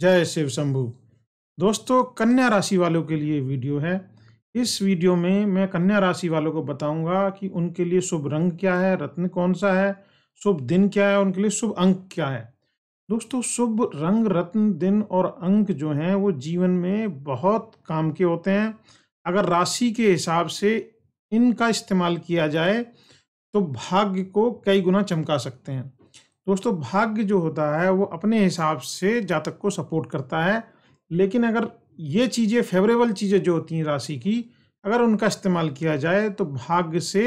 जय शिव शंभु दोस्तों कन्या राशि वालों के लिए वीडियो है इस वीडियो में मैं कन्या राशि वालों को बताऊंगा कि उनके लिए शुभ रंग क्या है रत्न कौन सा है शुभ दिन क्या है उनके लिए शुभ अंक क्या है दोस्तों शुभ रंग रत्न दिन और अंक जो हैं वो जीवन में बहुत काम के होते हैं अगर राशि के हिसाब से इनका इस्तेमाल किया जाए तो भाग्य को कई गुना चमका सकते हैं दोस्तों भाग्य जो होता है वो अपने हिसाब से जातक को सपोर्ट करता है लेकिन अगर ये चीज़ें फेवरेबल चीज़ें जो होती हैं राशि की अगर उनका इस्तेमाल किया जाए तो भाग्य से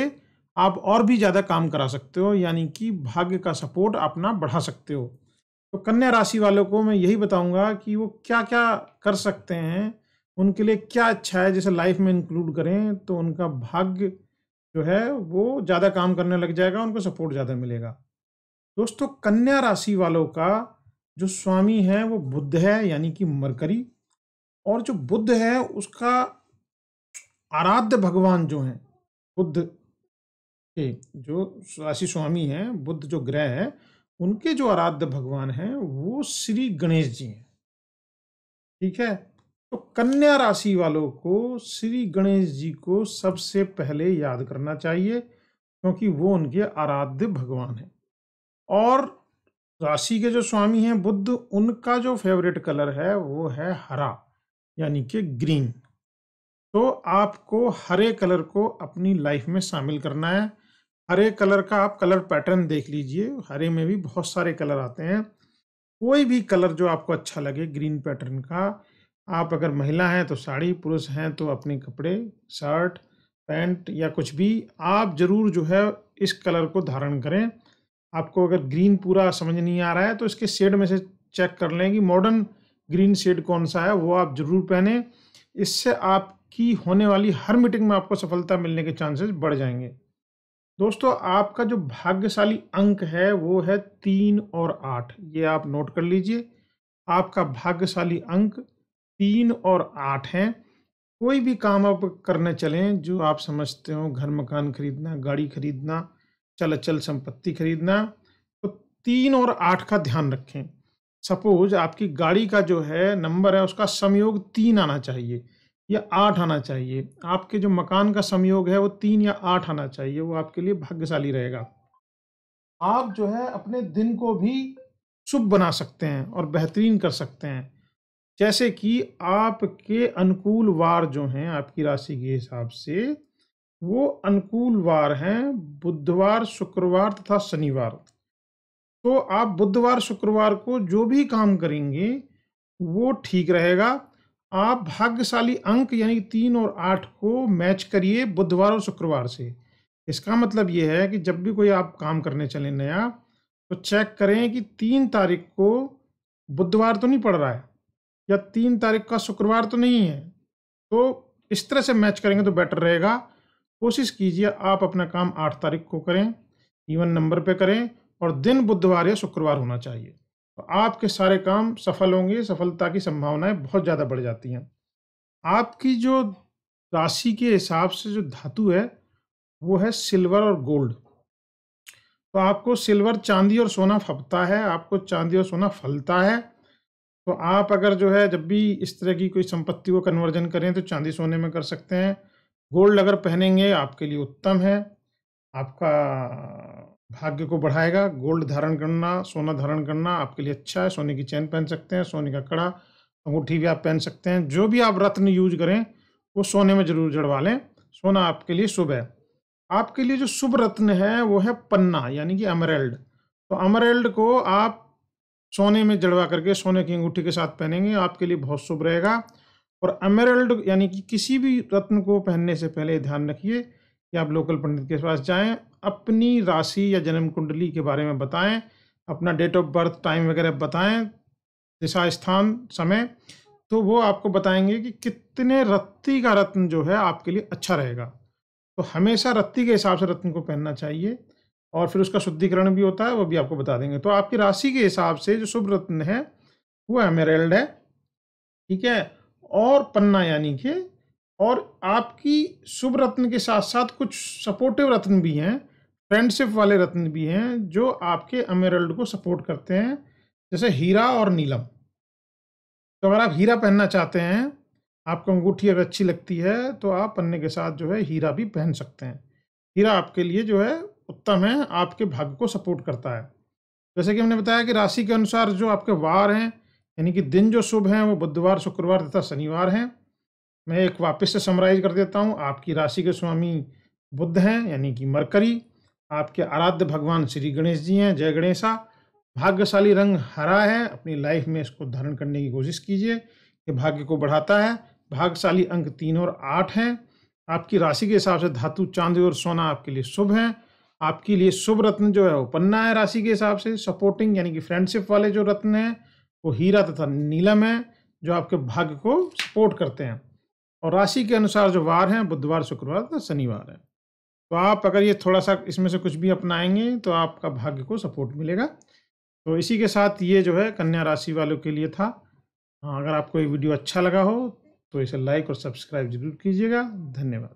आप और भी ज़्यादा काम करा सकते हो यानी कि भाग्य का सपोर्ट अपना बढ़ा सकते हो तो कन्या राशि वालों को मैं यही बताऊंगा कि वो क्या क्या कर सकते हैं उनके लिए क्या अच्छा है जैसे लाइफ में इंक्लूड करें तो उनका भाग्य जो है वो ज़्यादा काम करने लग जाएगा उनको सपोर्ट ज़्यादा मिलेगा दोस्तों कन्या राशि वालों का जो स्वामी है वो बुद्ध है यानी कि मरकरी और जो बुद्ध है उसका आराध्य भगवान जो है बुद्ध के जो राशि स्वामी हैं बुद्ध जो ग्रह है उनके जो आराध्य भगवान हैं वो श्री गणेश जी हैं ठीक है तो कन्या राशि वालों को श्री गणेश जी को सबसे पहले याद करना चाहिए क्योंकि वो उनके आराध्य भगवान हैं और राशि के जो स्वामी हैं बुद्ध उनका जो फेवरेट कलर है वो है हरा यानी कि ग्रीन तो आपको हरे कलर को अपनी लाइफ में शामिल करना है हरे कलर का आप कलर पैटर्न देख लीजिए हरे में भी बहुत सारे कलर आते हैं कोई भी कलर जो आपको अच्छा लगे ग्रीन पैटर्न का आप अगर महिला हैं तो साड़ी पुरुष हैं तो अपने कपड़े शर्ट पैंट या कुछ भी आप ज़रूर जो है इस कलर को धारण करें आपको अगर ग्रीन पूरा समझ नहीं आ रहा है तो इसके शेड में से चेक कर लें कि मॉडर्न ग्रीन शेड कौन सा है वो आप ज़रूर पहने इससे आपकी होने वाली हर मीटिंग में आपको सफलता मिलने के चांसेस बढ़ जाएंगे दोस्तों आपका जो भाग्यशाली अंक है वो है तीन और आठ ये आप नोट कर लीजिए आपका भाग्यशाली अंक तीन और आठ हैं कोई भी काम आप करने चलें जो आप समझते हो घर मकान खरीदना गाड़ी खरीदना चल अचल संपत्ति खरीदना तो तीन और आठ का ध्यान रखें सपोज आपकी गाड़ी का जो है नंबर है उसका संयोग तीन आना चाहिए या आठ आना चाहिए आपके जो मकान का संयोग है वो तीन या आठ आना चाहिए वो आपके लिए भाग्यशाली रहेगा आप जो है अपने दिन को भी शुभ बना सकते हैं और बेहतरीन कर सकते हैं जैसे कि आपके अनुकूल वार जो हैं आपकी राशि के हिसाब से वो अनुकूलवार हैं बुधवार शुक्रवार तथा शनिवार तो आप बुधवार शुक्रवार को जो भी काम करेंगे वो ठीक रहेगा आप भाग्यशाली अंक यानी तीन और आठ को मैच करिए बुधवार और शुक्रवार से इसका मतलब ये है कि जब भी कोई आप काम करने चले नया तो चेक करें कि तीन तारीख को बुधवार तो नहीं पड़ रहा है या तीन तारीख का शुक्रवार तो नहीं है तो इस तरह से मैच करेंगे तो बेटर रहेगा कोशिश कीजिए आप अपना काम आठ तारीख को करें इवन नंबर पे करें और दिन बुधवार या शुक्रवार होना चाहिए तो आपके सारे काम सफल होंगे सफलता की संभावनाएं बहुत ज़्यादा बढ़ जाती हैं आपकी जो राशि के हिसाब से जो धातु है वो है सिल्वर और गोल्ड तो आपको सिल्वर चांदी और सोना फपता है आपको चांदी और सोना फलता है तो आप अगर जो है जब भी इस तरह की कोई संपत्ति को कन्वर्जन करें तो चांदी सोने में कर सकते हैं गोल्ड अगर पहनेंगे आपके लिए उत्तम है आपका भाग्य को बढ़ाएगा गोल्ड धारण करना सोना धारण करना आपके लिए अच्छा है सोने की चैन पहन सकते हैं सोने का कड़ा अंगूठी भी आप पहन सकते हैं जो भी आप रत्न यूज करें वो सोने में जरूर जड़वा लें सोना आपके लिए शुभ है आपके लिए जो शुभ रत्न है वो है पन्ना यानी कि अमरेल्ड तो अमरेल्ड को आप सोने में जड़वा करके सोने की अंगूठी के साथ पहनेंगे आपके लिए बहुत शुभ रहेगा और अमेरल्ड यानी कि किसी भी रत्न को पहनने से पहले ध्यान रखिए कि आप लोकल पंडित के पास जाएं अपनी राशि या जन्म कुंडली के बारे में बताएं अपना डेट ऑफ बर्थ टाइम वगैरह बताएं दिशा स्थान समय तो वो आपको बताएंगे कि कितने रत्ती का रत्न जो है आपके लिए अच्छा रहेगा तो हमेशा रत्ती के हिसाब से रत्न को पहनना चाहिए और फिर उसका शुद्धिकरण भी होता है वो भी आपको बता देंगे तो आपकी राशि के हिसाब से जो शुभ रत्न है वो एमेरल्ड है ठीक है और पन्ना यानी कि और आपकी शुभ रत्न के साथ साथ कुछ सपोर्टिव रत्न भी हैं फ्रेंडशिप वाले रत्न भी हैं जो आपके अमेरल्ड को सपोर्ट करते हैं जैसे हीरा और नीलम तो अगर आप हीरा पहनना चाहते हैं आपको अंगूठी अगर अच्छी लगती है तो आप पन्ने के साथ जो है हीरा भी पहन सकते हैं हीरा आपके लिए जो है उत्तम है आपके भाग्य को सपोर्ट करता है जैसे कि हमने बताया कि राशि के अनुसार जो आपके वार हैं यानी कि दिन जो शुभ हैं वो बुधवार शुक्रवार तथा शनिवार हैं मैं एक वापस से समराइज कर देता हूँ आपकी राशि के स्वामी बुद्ध हैं यानी कि मरकरी आपके आराध्य भगवान श्री गणेश जी हैं जय गणेशा भाग्यशाली रंग हरा है अपनी लाइफ में इसको धारण करने की कोशिश कीजिए ये भाग्य को बढ़ाता है भाग्यशाली अंक तीन और आठ हैं आपकी राशि के हिसाब से धातु चांदी और सोना आपके लिए शुभ हैं आपके लिए शुभ रत्न जो है वो पन्ना है राशि के हिसाब से सपोर्टिंग यानी कि फ्रेंडशिप वाले जो रत्न हैं वो हीरा तथा नीलम है जो आपके भाग्य को सपोर्ट करते हैं और राशि के अनुसार जो वार हैं बुधवार शुक्रवार तथा शनिवार है तो आप अगर ये थोड़ा सा इसमें से कुछ भी अपनाएंगे तो आपका भाग्य को सपोर्ट मिलेगा तो इसी के साथ ये जो है कन्या राशि वालों के लिए था हाँ, अगर आपको ये वीडियो अच्छा लगा हो तो इसे लाइक और सब्सक्राइब जरूर कीजिएगा धन्यवाद